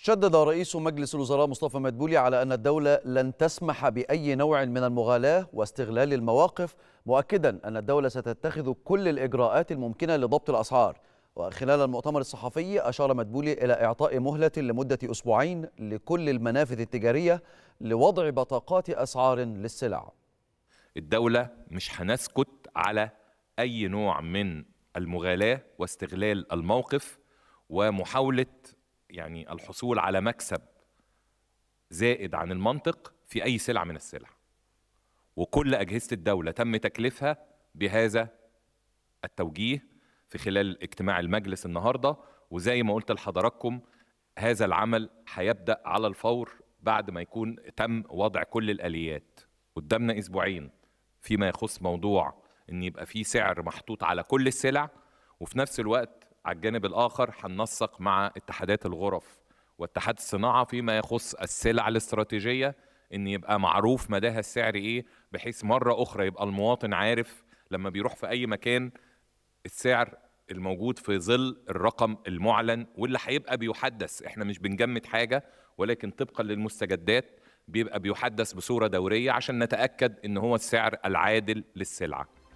شدد رئيس مجلس الوزراء مصطفى مدبولي على أن الدولة لن تسمح بأي نوع من المغالاة واستغلال المواقف مؤكدا أن الدولة ستتخذ كل الإجراءات الممكنة لضبط الأسعار وخلال المؤتمر الصحفي أشار مدبولي إلى إعطاء مهلة لمدة أسبوعين لكل المنافذ التجارية لوضع بطاقات أسعار للسلع الدولة مش هنسكت على أي نوع من المغالاة واستغلال الموقف ومحاولة يعني الحصول على مكسب زائد عن المنطق في أي سلعة من السلع وكل أجهزة الدولة تم تكليفها بهذا التوجيه في خلال اجتماع المجلس النهاردة وزي ما قلت لحضراتكم هذا العمل هيبدأ على الفور بعد ما يكون تم وضع كل الآليات قدامنا أسبوعين فيما يخص موضوع ان يبقى في سعر محطوط على كل السلع وفي نفس الوقت على الجانب الآخر هننسق مع اتحادات الغرف واتحاد الصناعة فيما يخص السلع الاستراتيجية إن يبقى معروف مداها السعر إيه بحيث مرة أخرى يبقى المواطن عارف لما بيروح في أي مكان السعر الموجود في ظل الرقم المعلن واللي هيبقى بيحدث احنا مش بنجمد حاجة ولكن طبقا للمستجدات بيبقى بيحدث بصورة دورية عشان نتأكد إن هو السعر العادل للسلعة